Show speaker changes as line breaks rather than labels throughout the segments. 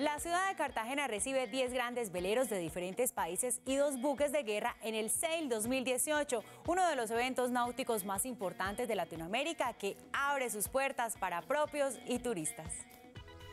La ciudad de Cartagena recibe 10 grandes veleros de diferentes países y dos buques de guerra en el Sail 2018, uno de los eventos náuticos más importantes de Latinoamérica que abre sus puertas para propios y turistas.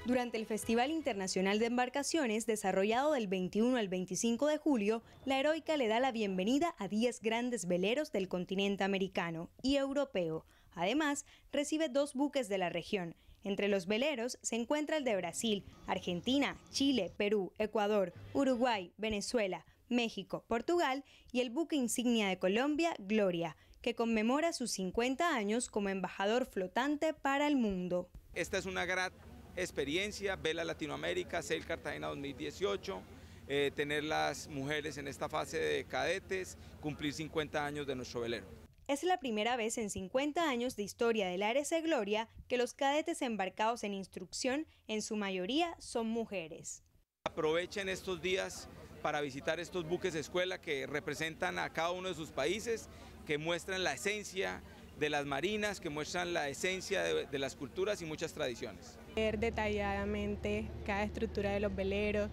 Durante el Festival Internacional de Embarcaciones, desarrollado del 21 al 25 de julio, la heroica le da la bienvenida a 10 grandes veleros del continente americano y europeo, Además, recibe dos buques de la región. Entre los veleros se encuentra el de Brasil, Argentina, Chile, Perú, Ecuador, Uruguay, Venezuela, México, Portugal y el buque insignia de Colombia, Gloria, que conmemora sus 50 años como embajador flotante para el mundo.
Esta es una gran experiencia, Vela Latinoamérica, Sail Cartagena 2018, eh, tener las mujeres en esta fase de cadetes, cumplir 50 años de nuestro velero.
Es la primera vez en 50 años de historia del de Gloria que los cadetes embarcados en instrucción, en su mayoría, son mujeres.
Aprovechen estos días para visitar estos buques de escuela que representan a cada uno de sus países, que muestran la esencia de las marinas, que muestran la esencia de, de, las culturas y muchas tradiciones.
Ver detalladamente cada estructura de los veleros,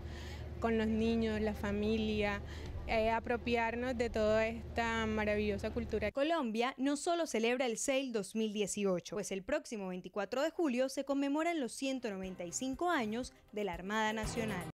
con los niños, la familia, eh, apropiarnos
de toda esta maravillosa cultura. Colombia no solo celebra el SAIL 2018, pues el próximo 24 de julio se conmemoran los 195 años de la Armada Nacional.